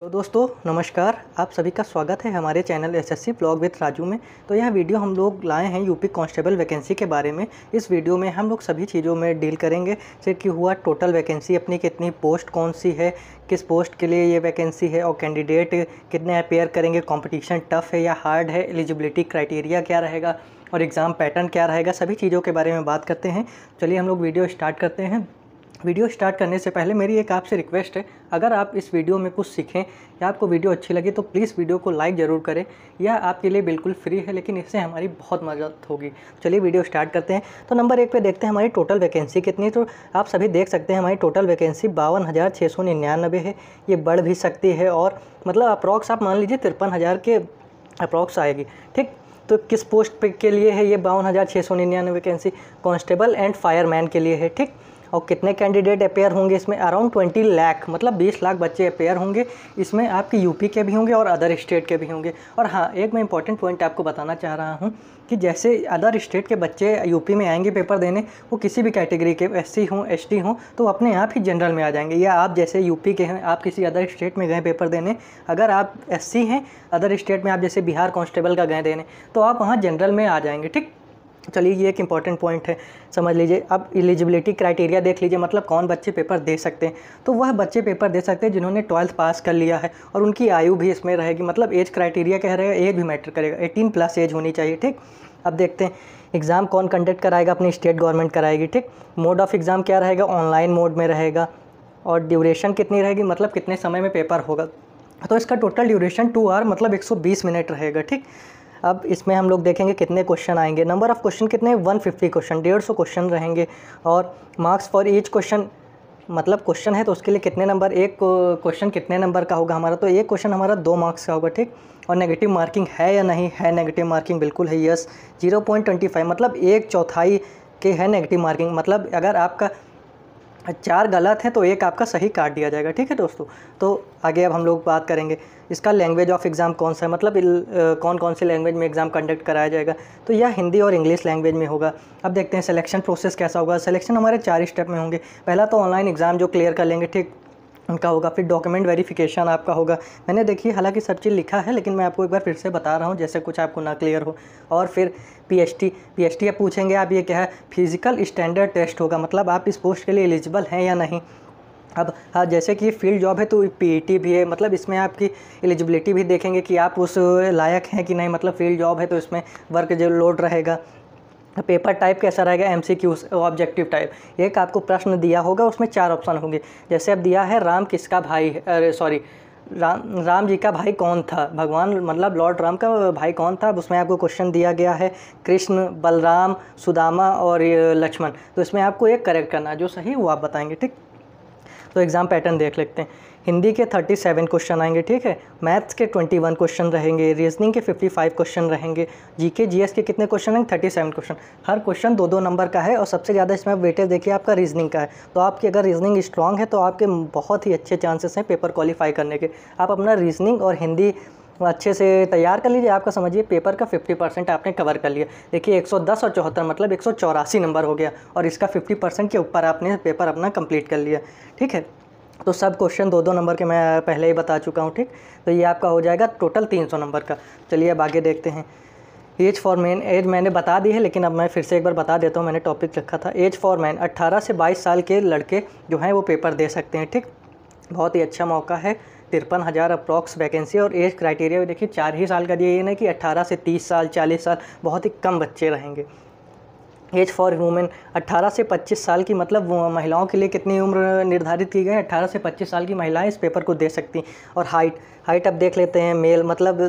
तो दोस्तों नमस्कार आप सभी का स्वागत है हमारे channel SSC blog with Raju में तो यह वीडियो हम लोग लाए हैं यूपी कांस्टेबल वैकेंसी के बारे में इस वीडियो में हम लोग सभी चीज़ों में डील करेंगे जैसे कि हुआ टोटल वैकेंसी अपनी कितनी पोस्ट कौन सी है किस पोस्ट के लिए ये वैकेंसी है और कैंडिडेट कितने अपेयर करेंगे कॉम्पिटिशन टफ है या हार्ड है एलिजिबिलिटी क्राइटेरिया क्या रहेगा और एग्ज़ाम पैटर्न क्या रहेगा सभी चीज़ों के बारे में बात करते हैं चलिए हम लोग वीडियो स्टार्ट करते हैं वीडियो स्टार्ट करने से पहले मेरी एक आपसे रिक्वेस्ट है अगर आप इस वीडियो में कुछ सीखें या आपको वीडियो अच्छी लगे तो प्लीज़ वीडियो को लाइक ज़रूर करें यह आपके लिए बिल्कुल फ्री है लेकिन इससे हमारी बहुत मदद होगी चलिए वीडियो स्टार्ट करते हैं तो नंबर एक पे देखते हैं हमारी टोटल वैकेंसी कितनी तो आप सभी देख सकते हैं हमारी टोटल वैकेंसी बावन है ये बढ़ भी सकती है और मतलब अप्रॉक्स आप मान लीजिए तिरपन के अप्रॉक्स आएगी ठीक तो किस पोस्ट के लिए है ये बावन हज़ार छः सौ निन्यानवे वैकेंसी कॉन्स्टेबल एंड फायरमैन के लिए है ठीक और कितने कैंडिडेट अपेयर होंगे इसमें अराउंड ट्वेंटी लाख मतलब बीस लाख बच्चे अपेयर होंगे इसमें आपके यूपी के भी होंगे और अदर स्टेट के भी होंगे और हाँ एक मैं इंपॉर्टेंट पॉइंट आपको बताना चाह रहा हूँ कि जैसे अदर स्टेट के बच्चे यूपी में आएंगे पेपर देने वो किसी भी कैटेगरी के एस सी हों एस टी हों तो अपने आप ही जनरल में आ जाएंगे या आप जैसे यूपी के हैं आप किसी अदर स्टेट में गए पेपर देने अगर आप एस सी हैं अदर स्टेट में आप जैसे बिहार कॉन्स्टेबल का गए देने तो आप वहाँ जनरल में आ जाएंगे ठीक चलिए ये एक इंपॉर्टेंट पॉइंट है समझ लीजिए अब एलिजिबिलिटी क्राइटेरिया देख लीजिए मतलब कौन बच्चे पेपर दे सकते हैं तो वह बच्चे पेपर दे सकते हैं जिन्होंने ट्वेल्थ पास कर लिया है और उनकी आयु भी इसमें रहेगी मतलब एज क्राइटेरिया कह रहेगा एज भी मैटर करेगा एटीन प्लस एज होनी चाहिए ठीक अब देखते हैं एग्ज़ाम कौन कंडक्ट कराएगा अपनी स्टेट गवर्नमेंट कराएगी ठीक मोड ऑफ एग्ज़ाम क्या रहेगा ऑनलाइन मोड में रहेगा और ड्यूरेशन कितनी रहेगी मतलब कितने समय में पेपर होगा तो इसका टोटल ड्यूरेशन टू आवर मतलब 120 मिनट रहेगा ठीक अब इसमें हम लोग देखेंगे कितने क्वेश्चन आएंगे नंबर ऑफ़ क्वेश्चन कितने वन फिफ्टी क्वेश्चन डेढ़ सौ क्वेश्चन रहेंगे और मार्क्स फॉर ईच क्वेश्चन मतलब क्वेश्चन है तो उसके लिए कितने नंबर एक क्वेश्चन कितने नंबर का होगा हमारा तो एक क्वेश्चन हमारा दो मार्क्स का होगा ठीक और नेगेटिव मार्किंग है या नहीं है नेगेटिव मार्किंग बिल्कुल है yes zero point twenty five मतलब एक चौथाई के है नेगेटिव मार्किंग मतलब अगर आपका चार गलत हैं तो एक आपका सही काट दिया जाएगा ठीक है दोस्तों तो आगे अब हम लोग बात करेंगे इसका लैंग्वेज ऑफ एग्ज़ाम कौन सा है मतलब इल, आ, कौन कौन से लैंग्वेज में एग्ज़ाम कंडक्ट कराया जाएगा तो यह हिंदी और इंग्लिश लैंग्वेज में होगा अब देखते हैं सिलेक्शन प्रोसेस कैसा होगा सिलेक्शन हमारे चार स्टेप में होंगे पहला तो ऑनलाइन एग्ज़ाम जो क्लियर कर लेंगे ठीक उनका होगा फिर डॉक्यूमेंट वेरिफिकेशन आपका होगा मैंने देखिए हालांकि सब चीज़ लिखा है लेकिन मैं आपको एक बार फिर से बता रहा हूँ जैसे कुछ आपको ना क्लियर हो और फिर पीएचटी पीएचटी आप पूछेंगे आप ये क्या है फिजिकल स्टैंडर्ड टेस्ट होगा मतलब आप इस पोस्ट के लिए एलिजिबल हैं या नहीं अब हाँ जैसे कि फील्ड जॉब है तो टी e भी है मतलब इसमें आपकी एलिजिबिलिटी भी देखेंगे कि आप उस लायक हैं कि नहीं मतलब फील्ड जॉब है तो इसमें वर्क जो लोड रहेगा पेपर टाइप कैसा रहेगा M C Q objective type एक आपको प्रश्न दिया होगा उसमें चार ऑप्शन होंगे जैसे अब दिया है राम किसका भाई सॉरी राम राम जी का भाई कौन था भगवान मतलब लॉर्ड राम का भाई कौन था उसमें आपको क्वेश्चन दिया गया है कृष्ण बलराम सुदामा और लक्ष्मण तो इसमें आपको एक करेक्ट करना जो सही वो आप बताएंगे ठीक तो एग्ज़ाम पैटर्न देख लेते हैं हिंदी के 37 क्वेश्चन आएंगे ठीक है मैथ्स के 21 क्वेश्चन रहेंगे रीजनिंग के 55 क्वेश्चन रहेंगे जीके जीएस के कितने क्वेश्चन हैं 37 क्वेश्चन हर क्वेश्चन दो दो नंबर का है और सबसे ज़्यादा इसमें वेटेज देखिए आपका रीजनिंग का है तो आपकी अगर रीजनिंग स्ट्रॉन्ग है तो आपके बहुत ही अच्छे चांसेस हैं पेपर क्वालिफाई करने के आप अपना रीजनिंग और हिंदी अच्छे से तैयार कर लीजिए आपका समझिए पेपर का 50 परसेंट आपने कवर कर लिया देखिए 110 और चौहत्तर मतलब एक नंबर हो गया और इसका 50 परसेंट के ऊपर आपने पेपर अपना कंप्लीट कर लिया ठीक है तो सब क्वेश्चन दो दो नंबर के मैं पहले ही बता चुका हूँ ठीक तो ये आपका हो जाएगा टोटल तीन सौ नंबर का चलिए अब आगे देखते हैं एज फॉर मैन एज मैंने बता दी है लेकिन अब मैं फिर से एक बार बता देता हूँ मैंने टॉपिक रखा था एज फॉर मैन अट्ठारह से बाईस साल के लड़के जो हैं वो पेपर दे सकते हैं ठीक बहुत ही अच्छा मौका है तिरपन हज़ार अप्रॉक्स वैकेंसी और एज क्राइटेरिया भी देखिए चार ही साल का दिया ये नहीं कि अट्ठारह से तीस साल चालीस साल बहुत ही कम बच्चे रहेंगे एज फॉर वुमेन 18 से 25 साल की मतलब महिलाओं के लिए कितनी उम्र निर्धारित की गई है 18 से 25 साल की महिलाएं इस पेपर को दे सकती और हाइट हाइट अब देख लेते हैं मेल मतलब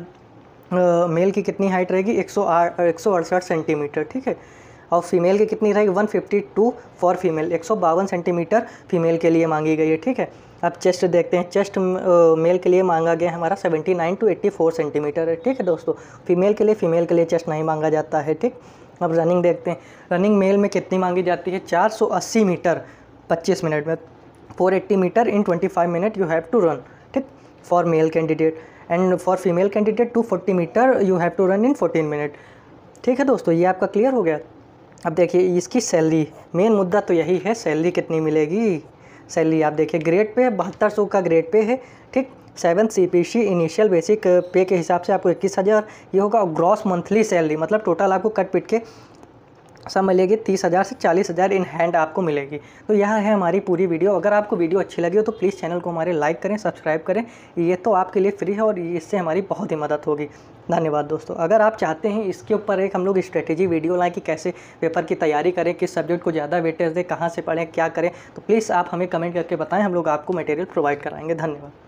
मेल की कितनी हाइट रहेगी एक सौ अड़सठ सेंटीमीटर ठीक है और फीमेल की कितनी रहेगी 152 फॉर फीमेल एक सेंटीमीटर फीमेल के लिए मांगी गई है ठीक है अब चेस्ट देखते हैं चेस्ट मेल के लिए मांगा गया हमारा 79 टू 84 सेंटीमीटर है ठीक है दोस्तों फीमेल के लिए फीमेल के लिए चेस्ट नहीं मांगा जाता है ठीक अब रनिंग देखते हैं रनिंग मेल में कितनी मांगी जाती है 480 मीटर 25 मिनट में 480 metre in 25 minute you have to run ठीक for male candidate and for female candidate 240 metre you have to run in 14 minute ठीक है दोस्तों ये आपका क्लियर हो गया अब देखिए इसकी सैलरी मेन मुद्दा तो यही है सैलरी कितनी मिलेगी सैलरी आप देखिए ग्रेड पे बहत्तर सौ का ग्रेड पे है ठीक seven C P C initial basic pay के हिसाब से आपको इक्कीस हज़ार ये होगा ग्रॉस मंथली सैलरी मतलब टोटल आपको कट पिट के समझ मिलेगी तीस हज़ार से चालीस हज़ार इन हैंड आपको मिलेगी तो यह है हमारी पूरी वीडियो अगर आपको वीडियो अच्छी लगी हो तो प्लीज़ चैनल को हमारे लाइक करें सब्सक्राइब करें ये तो आपके लिए फ्री है और इससे हमारी बहुत ही मदद होगी धन्यवाद दोस्तों अगर आप चाहते हैं इसके ऊपर एक हम लोग स्ट्रेटेजी वीडियो लाएँ कि कैसे पेपर की तैयारी करें किस सब्जेक्ट को ज़्यादा वेटेज दें कहाँ से पढ़ें क्या करें तो प्लीज़ आप हमें कमेंट करके बताएँ हम लोग आपको मटेरियल प्रोवाइड कराएंगे धन्यवाद